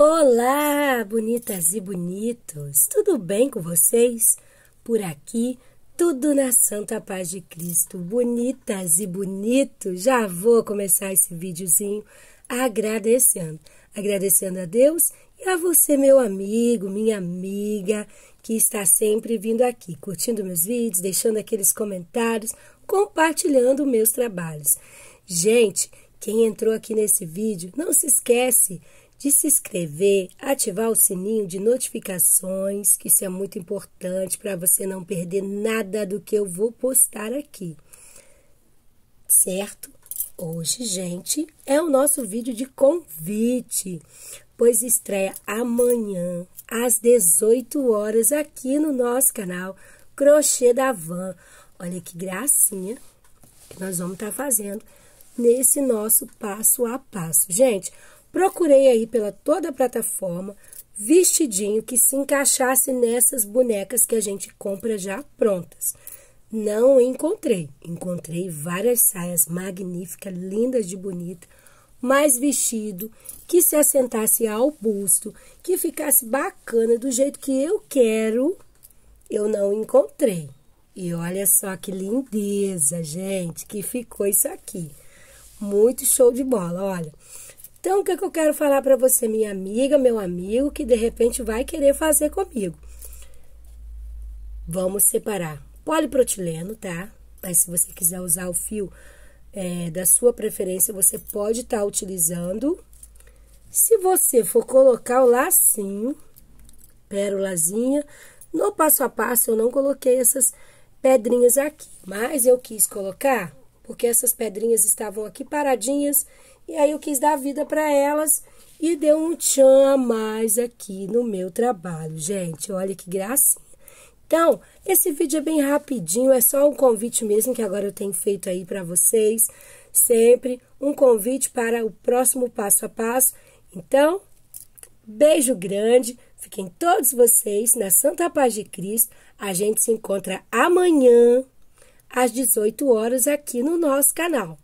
Olá, bonitas e bonitos! Tudo bem com vocês? Por aqui, tudo na santa paz de Cristo. Bonitas e bonitos! Já vou começar esse videozinho agradecendo. Agradecendo a Deus e a você, meu amigo, minha amiga, que está sempre vindo aqui, curtindo meus vídeos, deixando aqueles comentários, compartilhando meus trabalhos. Gente, quem entrou aqui nesse vídeo, não se esquece de se inscrever, ativar o sininho de notificações, que isso é muito importante para você não perder nada do que eu vou postar aqui. Certo? Hoje, gente, é o nosso vídeo de convite, pois estreia amanhã às 18 horas aqui no nosso canal Crochê da Van. Olha que gracinha que nós vamos estar tá fazendo nesse nosso passo a passo. Gente, Procurei aí pela toda a plataforma vestidinho que se encaixasse nessas bonecas que a gente compra já prontas. Não encontrei. Encontrei várias saias magníficas, lindas de bonita, mas vestido que se assentasse ao busto, que ficasse bacana do jeito que eu quero, eu não encontrei. E olha só que lindeza, gente, que ficou isso aqui. Muito show de bola, olha. Então, o que, é que eu quero falar para você, minha amiga, meu amigo, que de repente vai querer fazer comigo? Vamos separar poliprotileno, tá? Mas se você quiser usar o fio é, da sua preferência, você pode estar tá utilizando. Se você for colocar o lacinho, pérolazinha, no passo a passo eu não coloquei essas pedrinhas aqui, mas eu quis colocar porque essas pedrinhas estavam aqui paradinhas e aí eu quis dar vida para elas e deu um tchan a mais aqui no meu trabalho, gente. Olha que gracinha. Então, esse vídeo é bem rapidinho, é só um convite mesmo que agora eu tenho feito aí para vocês, sempre um convite para o próximo passo a passo. Então, beijo grande, fiquem todos vocês na Santa Paz de Cristo. A gente se encontra amanhã às 18 horas aqui no nosso canal.